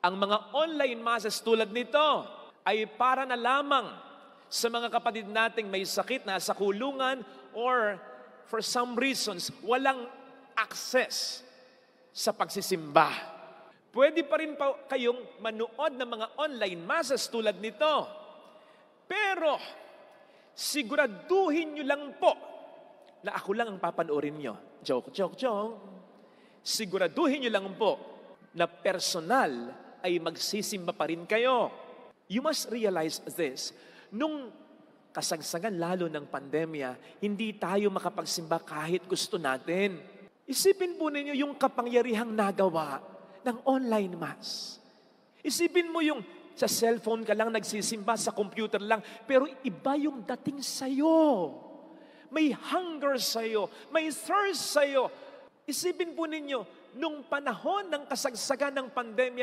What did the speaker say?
Ang mga online masses tulad nito ay para na lamang sa mga kapatid nating may sakit na sa kulungan or for some reasons walang access sa pagsisimba. Pwede pa rin pa kayong manood ng mga online masses tulad nito. Pero, siguraduhin nyo lang po na ako lang ang papanoorin nyo. Joke, joke, joke. Siguraduhin nyo lang po na personal ay magsisimba pa rin kayo. You must realize this. Nung kasagsagan lalo ng pandemya, hindi tayo makapagsimba kahit gusto natin. Isipin po ninyo yung kapangyarihang nagawa ng online mass. Isipin mo yung sa cellphone ka lang nagsisimba, sa computer lang, pero iba yung dating sa'yo. May hunger sa'yo, may thirst sa'yo. Isipin po ninyo, nung panahon ng kasagsagan ng pandemya,